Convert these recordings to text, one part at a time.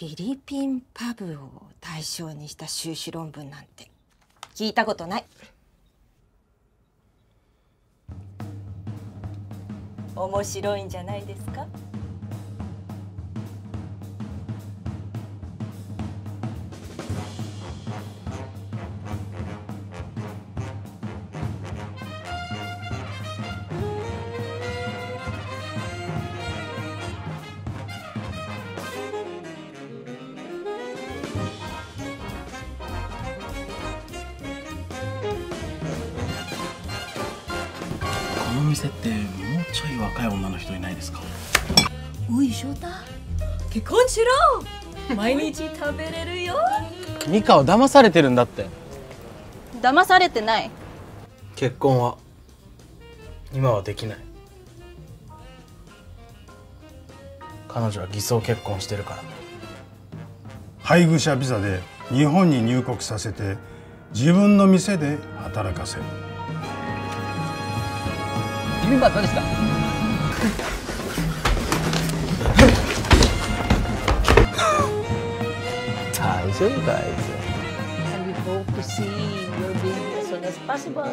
フィリピンパブを対象にした修士論文なんて聞いたことない面白いんじゃないですか店ってもうちょい若い女の人いないですかおい翔太結婚しろ毎日食べれるよミカは騙されてるんだって騙されてない結婚は今はできない彼女は偽装結婚してるから配偶者ビザで日本に入国させて自分の店で働かせるメンバーですか大丈夫かあいつ a n we hope to see your baby as soon as possible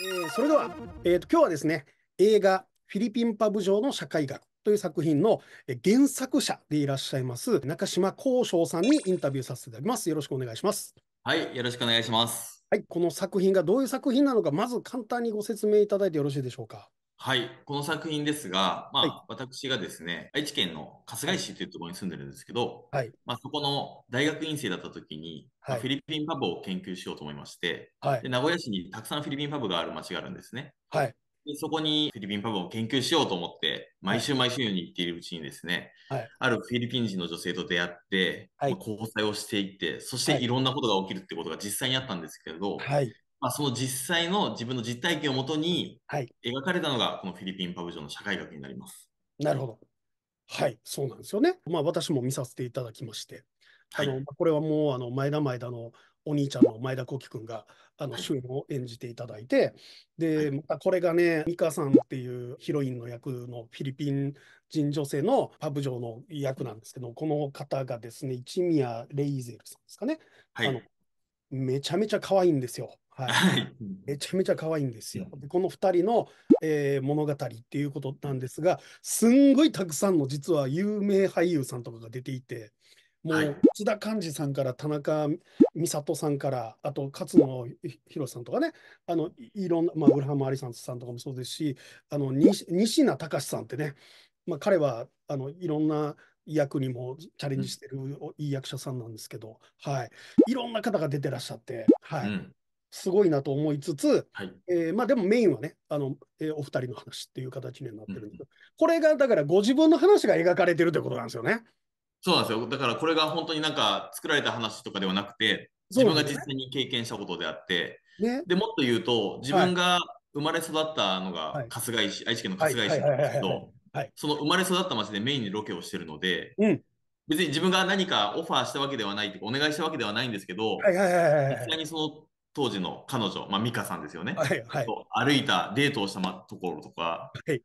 い、ゃえそれでは、えっ、ー、と、今日はですね。映画「フィリピンパブ上の社会学」という作品の原作者でいらっしゃいます中島幸翔さんにインタビューさせていただきます。よろしくお願いします。はい、よろしくお願いします。はい、この作品がどういう作品なのか、まず簡単にご説明いただいてよろしいでしょうか。はい、この作品ですが、まあ、はい、私がですね、愛知県の春日井市というところに住んでるんですけど、はい、まあ、そこの大学院生だった時に、はい、まあ、フィリピンパブを研究しようと思いまして、で、名古屋市にたくさんフィリピンパブがある町があるんですね。はい、そこにフィリピンパブを研究しようと思って、毎週毎週に行っているうちにですね、はい、あるフィリピン人の女性と出会って、はい、交際をしていって、そしていろんなことが起きるってことが実際にあったんですけれど、はい、まあ、その実際の自分の実体験をもとに描かれたのが、このフィリピンパブ上の社会学になります。なるほど。はい、そうなんですよね。まあ、私も見させていただきまして、あの、はい、これはもうあの前田前田のお兄ちゃんの前田幸輝君があの主演を演じていただいてでまたこれがねミカさんっていうヒロインの役のフィリピン人女性のパブ嬢の役なんですけどこの方がですね一宮レイゼルさんですかね、はい、あのめちゃめちゃ可愛いんですよ。はい、めちゃめちゃ可愛いんですよ。でこの2人の、えー、物語っていうことなんですがすんごいたくさんの実は有名俳優さんとかが出ていてもう津田寛治さんから田中美里さんからあと勝野博さんとかねあのいろんな、まあ、ウハム・アリさんさんとかもそうですしあの西名隆さんってね、まあ、彼はあのいろんな役にもチャレンジしてるいい役者さんなんですけど、はい、いろんな方が出てらっしゃって、はい、うん、すごいなと思いつつ、はい、えー、まあ、でもメインはねあの、えー、お二人の話っていう形になってるんですけど、うん、これがだからご自分の話が描かれてるということなんですよね。そうなんですよだからこれが本当になんか作られた話とかではなくて自分が実際に経験したことであって、ね、でもっと言うと自分が生まれ育ったのが春日井市、はい、愛知県の春日井市なんですけどその生まれ育った町でメインにロケをしてるので、うん、別に自分が何かオファーしたわけではないとかお願いしたわけではないんですけど実際にその当時の彼女、まあ、美香さんですよね、はいはい、歩いたデートをした、ところとか、はい、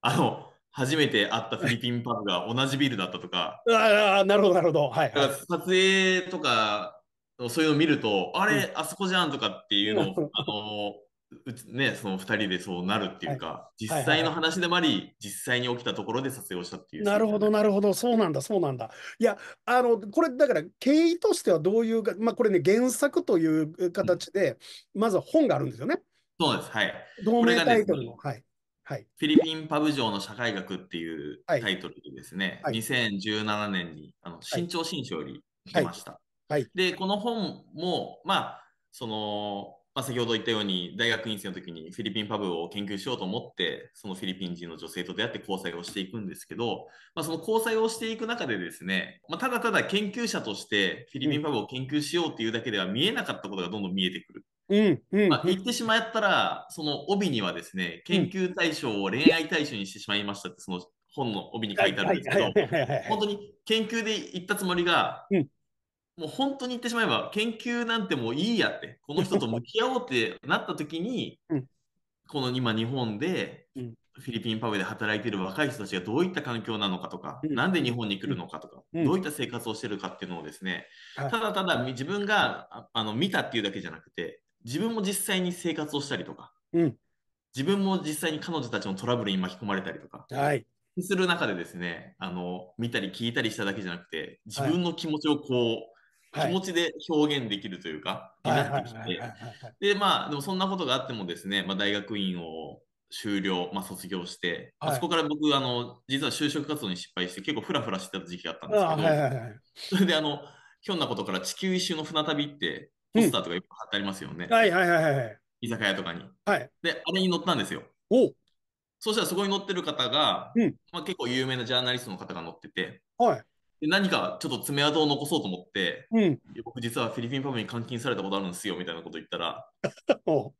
あの初めて会ったフィリピンパブが同じビルだったとか。ああ、なるほど、なるほど。はい、はい。撮影とか、そういうのを見ると、あれ、あそこじゃんとかっていうのを、あの、ね、その2人でそうなるっていうか、はい、実際の話でもあり、はいはいはい、実際に起きたところで撮影をしたっていう。なるほど、なるほど、そうなんだ、そうなんだ。いや、あの、これだから、経緯としてはどういう、まあ、これね、原作という形で、うん、まずは本があるんですよね。そうです、はい。同名タイトルの、ね、はい。はい、フィリピンパブ城の社会学っていうタイトルでですね、はい、2017年にあの新潮新書より出ました。はい、はい、で、この本も、まあ、その、まあ、先ほど言ったように大学院生の時にフィリピンパブを研究しようと思ってそのフィリピン人の女性と出会って交際をしていくんですけど、まあ、その交際をしていく中でですね、まあ、ただただ研究者としてフィリピンパブを研究しようっていうだけでは見えなかったことがどんどん見えてくるうんうんまあ、言ってしまったら、その帯にはですね、研究対象を恋愛対象にしてしまいましたって、その本の帯に書いてあるんですけど、本当に研究で言ったつもりが、もう本当に言ってしまえば、研究なんてもういいやって、この人と向き合おうってなった時に、この今日本で、フィリピンパブで働いている若い人たちがどういった環境なのかとか、うん、なんで日本に来るのかとか、うん、どういった生活をしてるかっていうのをですね、ただただ自分があの見たっていうだけじゃなくて、自分も実際に生活をしたりとか、うん、自分も実際に彼女たちのトラブルに巻き込まれたりとか、はい、する中でですねあの見たり聞いたりしただけじゃなくて自分の気持ちをこう、はい、気持ちで表現できるというか、になってきてでまあでもそんなことがあってもですね、まあ、大学院を終了、まあ、卒業して、はい、あそこから僕あの実は就職活動に失敗して結構フラフラしてた時期があったんですけど、それ であのひょんなことから地球一周の船旅ってポスターとかよく貼ってありますよね。はいはいはいはい。居酒屋とかに。はい。で、あれに乗ったんですよ。おそうしたらそこに乗ってる方が、うん、まあ、結構有名なジャーナリストの方が乗ってて、はい。で何かちょっと爪痕を残そうと思って、うん、僕実はフィリピンパブに監禁されたことあるんですよみたいなこと言ったら、お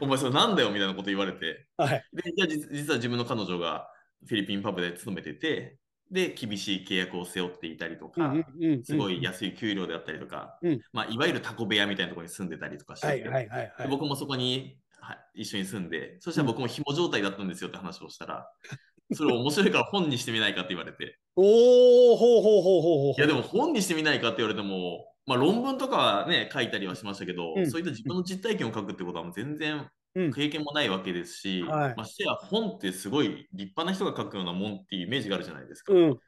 お前それなんだよみたいなこと言われて、はい、でじゃあ実は自分の彼女がフィリピンパブで勤めてて、で厳しい契約を背負っていたりとか、すごい安い給料であったりとか、まあ、いわゆるタコ部屋みたいなところに住んでたりとかして、僕もそこに一緒に住んで、そしたら僕も紐状態だったんですよって話をしたら、それ面白いから本にしてみないかって言われて。おおほうほうほうほうほう。いやでも本にしてみないかって言われても、まあ論文とかはね、書いたりはしましたけど、うん、そういった自分の実体験を書くってことはもう全然経験もないわけですし、うんはい、ましてや本ってすごい立派な人が書くようなもんっていうイメージがあるじゃないですか。うん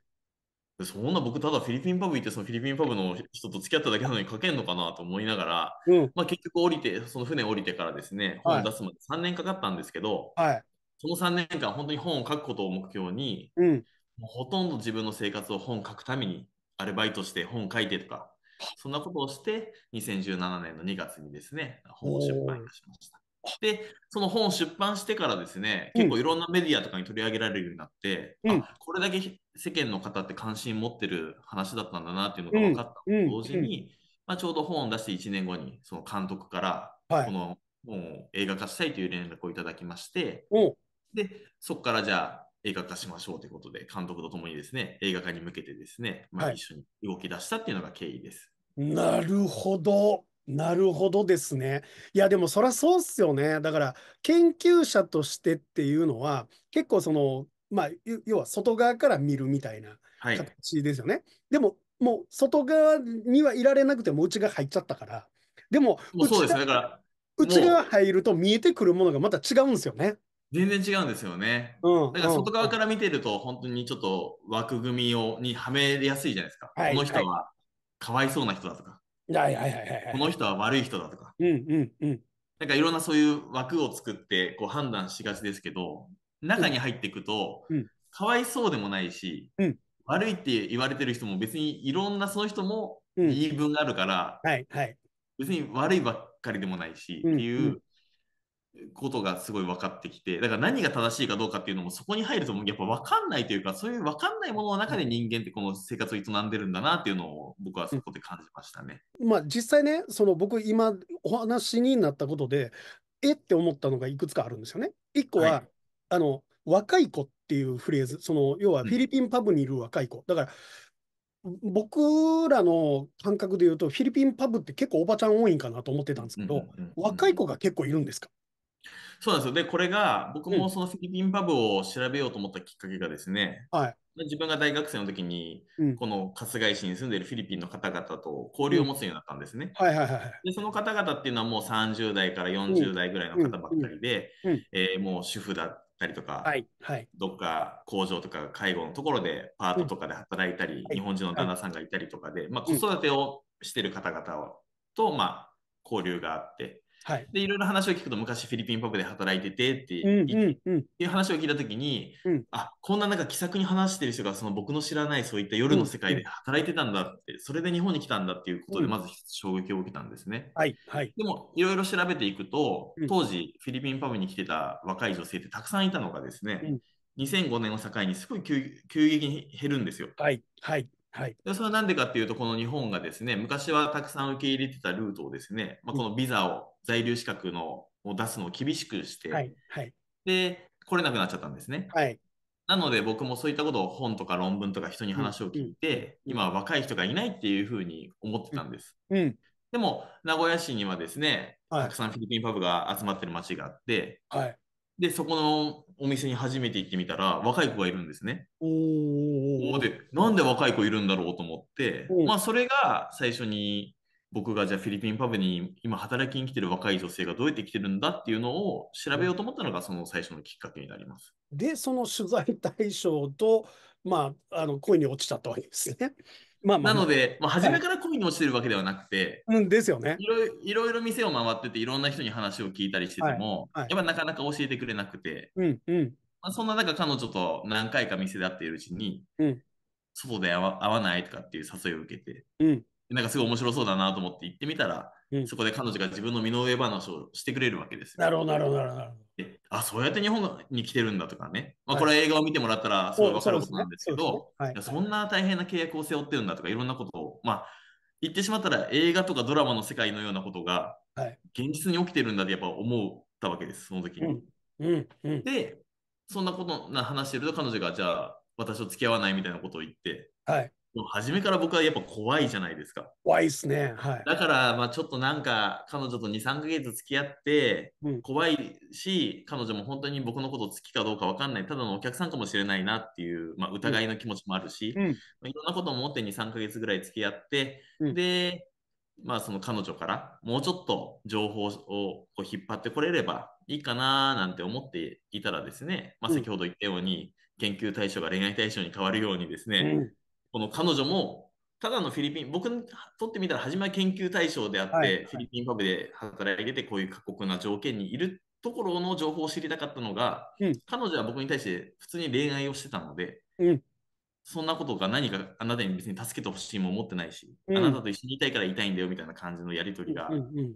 そんな僕、ただフィリピンパブ行って、そのフィリピンパブの人と付き合っただけなのに書けんのかなと思いながら、うん、まあ、結局降りて、その船降りてからですね、本を出すまで3年かかったんですけど、はい、その3年間、本当に本を書くことを目標に、うん、もうほとんど自分の生活を本を書くために、アルバイトして本書いてとか、そんなことをして、2017年の2月にですね、本を出版いたしました。で、その本を出版してからですね、結構いろんなメディアとかに取り上げられるようになって、うん、あこれだけ世間の方って関心持ってる話だったんだなっていうのが分かったと同時に、まあ、ちょうど本を出して1年後に、その監督から、この本を映画化したいという連絡をいただきまして、はい、で、そこからじゃあ映画化しましょうということで、監督と共にですね、映画化に向けてですね、まあ、一緒に動き出したっていうのが経緯です。はい、なるほど。なるほどですね。いやでもそりゃそうっすよね。だから研究者としてっていうのは結構そのまあ要は外側から見るみたいなはい形ですよね。でももう外側にはいられなくても内側入っちゃったから。でももうそうですね。だから、内側入ると見えてくるものがまた違うんですよね。全然違うんですよね。うん。だから、外側から見てると、本当にちょっと枠組みをにはめやすいじゃないですか。はいこの人は、かわいそうな人だとか、はいはいはいはい。この人は悪い人だとか。うんうんうん。なんかいろんなそういう枠を作ってこう判断しがちですけど、中に入っていくと、うん、かわいそうでもないし、うん、悪いって言われてる人も別にいろんなその人も言い分があるから、うんはいはい、別に悪いばっかりでもないし、っていうことがすごい分かってきて、だから何が正しいかどうかっていうのもそこに入るともやっぱ分かんないというか、そういう分かんないものの中で人間ってこの生活を営んでるんだなっていうのを僕はそこで感じましたね。まあ実際ね、その僕今お話になったことで、えって思ったのがいくつかあるんですよね。一個は、はい、あの、若い子っていうフレーズ、その要はフィリピンパブにいる若い子。うん、だから僕らの感覚で言うと、フィリピンパブって結構おばちゃん多いんかなと思ってたんですけど、うんうんうんうん、若い子が結構いるんですかそうなんですよ。で、これが、僕もそのフィリピンパブを調べようと思ったきっかけがですね、はい、自分が大学生の時に、この春日井市に住んでいるフィリピンの方々と交流を持つようになったんですね。でその方々っていうのはもう30代から40代ぐらいの方ばっかりで、えもう主婦だったりとか、はいはい、どっか工場とか介護のところでパートとかで働いたり、日本人の旦那さんがいたりとかで、ま子育てをしてる方々と、まあ、交流があって、はい、でいろいろ話を聞くと昔フィリピンパブで働いててって,、いう話を聞いた時に、うん、あこんななんか気さくに話してる人がその僕の知らないそういった夜の世界で働いてたんだって、それで日本に来たんだっていうことでまず衝撃を受けたんですね。はい、はい、でもいろいろ調べていくと当時フィリピンパブに来てた若い女性ってたくさんいたのがですね、うん、2005年を境にすごい急激に減るんですよ。はい、はいはい、それはなんでかっていうと、この日本がですね、昔はたくさん受け入れてたルートをですね、まあ、このビザを、在留資格のを出すのを厳しくして、はいはい、で、来れなくなっちゃったんですね。はい、なので僕もそういったことを本とか論文とか人に話を聞いて、うん、今若い人がいないっていうふうに思ってたんです。うん、うん、でも、名古屋市にはですね、たくさんフィリピンパブが集まってる街があって、はい、で、そこのお店に初めて行ってみたら、若い子がいるんですね。おおで、なんで若い子いるんだろうと思って、まあ、それが最初に僕がじゃあフィリピンパブに今働きに来てる若い女性がどうやって来てるんだっていうのを調べようと思ったのがその最初のきっかけになります。で、その取材対象と、まあ、あの恋に落ちちゃったわけですね。まあまあ、なので、まあ、初めから恋に落ちてるわけではなくて、はい、うんですよねいろいろいろ店を回ってていろんな人に話を聞いたりしてても、はいはい、やっぱなかなか教えてくれなくて、うんうんまあ、そんな中彼女と何回か店で会っているうちに、うん、外で会わないとかっていう誘いを受けて、うん、なんかすごい面白そうだなと思って行ってみたら、うん、そこで彼女が自分の身の上話をしてくれるわけですなるほどなるほどなるほど。あ、そうやって日本に来てるんだとかね。まあ、これ映画を見てもらったらすごいわかることなんですけど、そんな大変な契約を背負ってるんだとか、いろんなことを、まあ、言ってしまったら映画とかドラマの世界のようなことが、現実に起きてるんだってやっぱ思ったわけです、その時に。うんうん、で、そんなことな話してると彼女が、じゃあ、私と付き合わないみたいなことを言って、はい、初めから僕はやっぱ怖いじゃないですか。怖いっすね。はい。だから、まあちょっとなんか、彼女と2、3ヶ月付き合って、怖いし、うん、彼女も本当に僕のこと好きかどうか分かんない、ただのお客さんかもしれないなっていう、まあ、疑いの気持ちもあるし、うんまあ、いろんなことを思って2、3ヶ月ぐらい付き合って、で、まあその彼女からもうちょっと情報をこう引っ張ってこれればいいかななんて思っていたらですね、まあ、先ほど言ったように、研究対象が恋愛対象に変わるようにですね、この彼女もただのフィリピン僕にとってみたら始まり研究対象であって、はいはい、フィリピンパブで働いててこういう過酷な条件にいるところの情報を知りたかったのが、うん、彼女は僕に対して普通に恋愛をしてたので、うん、そんなことが何かあなたに別に助けてほしいも思ってないし、うん、あなたと一緒にいたいからいたいんだよみたいな感じのやり取りが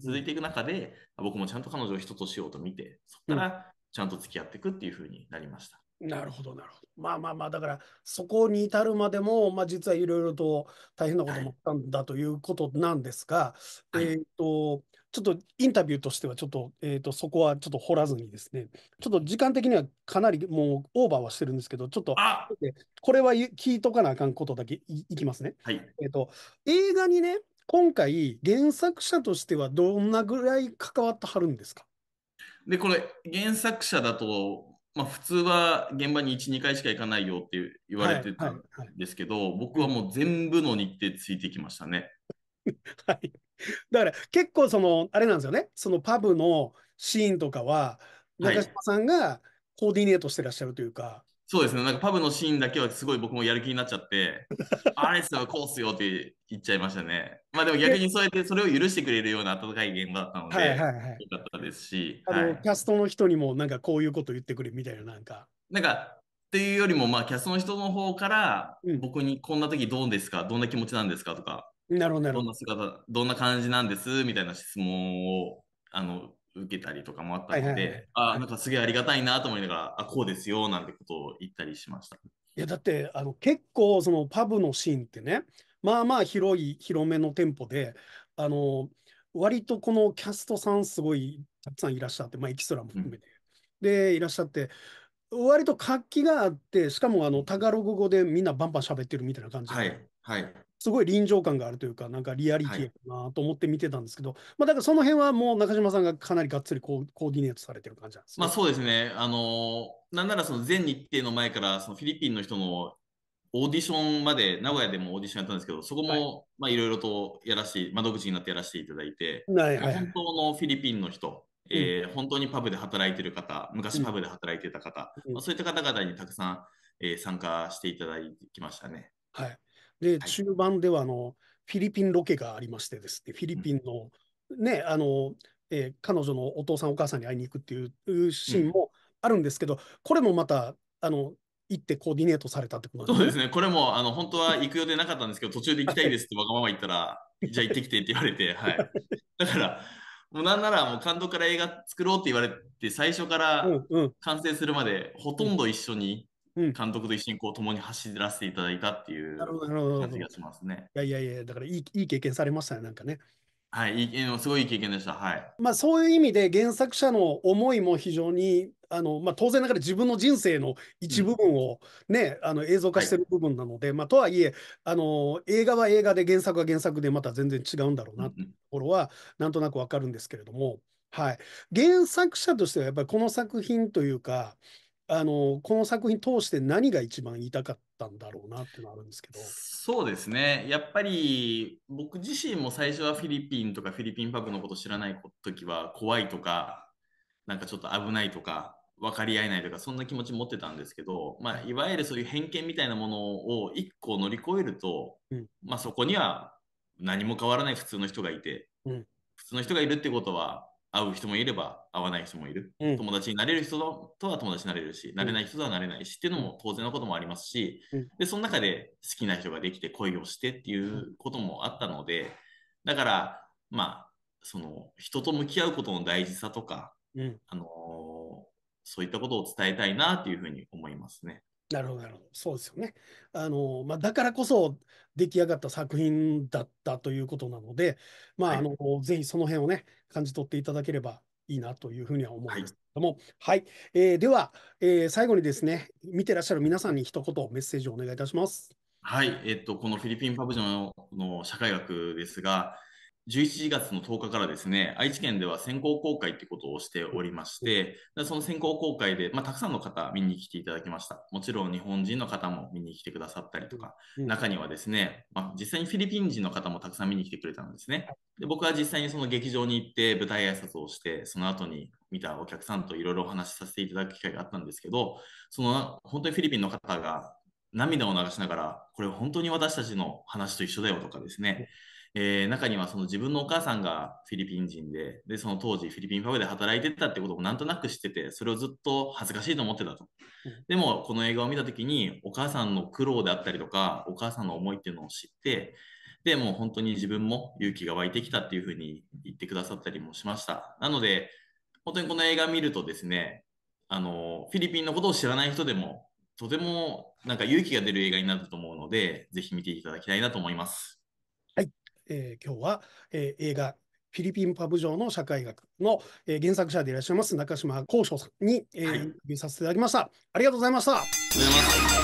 続いていく中で、僕もちゃんと彼女を人としようと見てそこからちゃんと付き合っていくっていうふうになりました。なるほど、なるほど。まあまあまあ、だから、そこに至るまでも、まあ、実はいろいろと大変なこともあったんだということなんですが、はい、えっ、ー、と、ちょっとインタビューとしては、ちょっと、えっ、ー、と、そこはちょっと掘らずにですね、ちょっと時間的にはかなりもうオーバーはしてるんですけど、ちょっと、これは聞いとかなあかんことだけいきますね。はい。えっ、ー、と、映画にね、今回、原作者としてはどんなぐらい関わってはるんですかで、これ、原作者だと、まあ、普通は現場に1、2回しか行かないよって言われてたんですけど、はいはいはい、僕はもう全部の日程ついてきましたね。はい、だから結構その、あれなんですよね、そのパブのシーンとかは、中島さんがコーディネートしてらっしゃるというか。そうですね、なんかパブのシーンだけはすごい僕もやる気になっちゃって、あれっすよ、こうっすよって言っちゃいましたね。まあでも逆にそうやってそれを許してくれるような温かい現場だったので、よかったですし、あの、はい、キャストの人にもなんかこういうこと言ってくれみたいな、なんか。なんかっていうよりも、まあ、キャストの人の方から、僕にこんな時どうですか、うん、どんな気持ちなんですかとか、なるほどどんな姿、どんな感じなんですみたいな質問をあの受けたりとかもあったので、あなんかすげえありがたいなと思いながら、あこうですよなんてことを言ったりしました。いやだってあの結構そのパブのシーンってねまあまあ広い広めの店舗であの割とこのキャストさんすごいたくさんいらっしゃって、まあ、エキストラも含めて、うん、でいらっしゃって割と活気があって、しかもあのタガログ語でみんなバンバン喋ってるみたいな感じで、すごい臨場感があるというか、なんかリアリティかなと思って見てたんですけど、まあ、だからその辺はもう中島さんがかなりがっつりコーコーディネートされてる感じなんです、まあ、そうですね、あのなんならその全日程の前から、そのフィリピンの人のオーディションまで、名古屋でもオーディションやったんですけど、そこも、あいろいろとやらしい、窓口になってやらせていただいて、はいはい、本当のフィリピンの人えー、本当にパブで働いてる方、昔パブで働いてた方、うん、まあ、そういった方々にたくさん、えー、参加していただきましたね。はい、で、はい、中盤ではあのフィリピンロケがありましてですね、フィリピンの、うん、ね、あの、えー、彼女のお父さんお母さんに会いに行くっていうシーンもあるんですけど、うん、これもまた、あの、行ってコーディネートされたってこと、ね、そうですね。これも、あの、本当は行く予定なかったんですけど、途中で行きたいですってわがまま言ったら、じゃあ行ってきてって言われて、はい。だから、もうなんならもう監督から映画作ろうって言われて、最初から完成するまで、ほとんど一緒に、監督と一緒にこう共に走らせていただいたっていう感じがしますね。いやいやいや、だからいいいい経験されましたね、なんかね。はい、いいすごいいい経験でした。はい。まあそういう意味で原作者の思いも非常にあの、まあ、当然ながら自分の人生の一部分をね、うん、あの映像化してる部分なので、はい、まあ、とはいえあの映画は映画で原作は原作でまた全然違うんだろうなっていうところは、なんとなくわかるんですけれども、はい、原作者としてはやっぱりこの作品というかあのこの作品通して何が一番言いたかったんだろうなっていうのはあるんですけどそうですねやっぱり僕自身も最初はフィリピンとかフィリピンパブのこと知らない時は怖いとかなんかちょっと危ないとか分かり合えないとかそんな気持ち持ってたんですけど、まあ、いわゆるそういう偏見みたいなものを1個乗り越えると、うん、まあ、そこには何も変わらない普通の人がいて、うん、普通の人がいるってことは会う人もいれば会わない人もいる、うん、友達になれる人とは友達になれるし、なれない人とはなれないしっていうのも当然のこともありますし、でその中で好きな人ができて恋をしてっていうこともあったのでだからまあその人と向き合うことの大事さとか、あのーそういったことを伝えたいなというふうに思いますね。なるほど、なるほど。そうですよね。あの、まあ、だからこそ出来上がった作品だったということなので、まあ、はい、あの、ぜひその辺をね、感じ取っていただければいいなというふうには思いまですけども、はい。はい、えー、では、えー、最後にですね、見てらっしゃる皆さんに一言メッセージをお願いいたします。はい。えっと、このフィリピンパブジョンの社会学ですが、11月の10日からですね、愛知県では先行公開ってことをしておりまして、その先行公開で、まあ、たくさんの方見に来ていただきました。もちろん日本人の方も見に来てくださったりとか、中にはですね、まあ、実際にフィリピン人の方もたくさん見に来てくれたんですね。で僕は実際にその劇場に行って舞台挨拶をして、その後に見たお客さんといろいろお話しさせていただく機会があったんですけど、その本当にフィリピンの方が涙を流しながら、これ本当に私たちの話と一緒だよとかですね、えー、中にはその自分のお母さんがフィリピン人ででその当時フィリピンパブで働いてたってことをなんとなく知っててそれをずっと恥ずかしいと思ってたとでもこの映画を見た時にお母さんの苦労であったりとかお母さんの思いっていうのを知ってでもう本当に自分も勇気が湧いてきたっていうふうに言ってくださったりもしましたなので本当にこの映画見るとですねあのフィリピンのことを知らない人でもとてもなんか勇気が出る映画になると思うので、ぜひ見ていただきたいなと思います。えー、今日は、えー、映画フィリピンパブ城の社会学の、えー、原作者でいらっしゃいます中島幸章さんに、えー、はい、インタビューさせていただきました。ありがとうございました。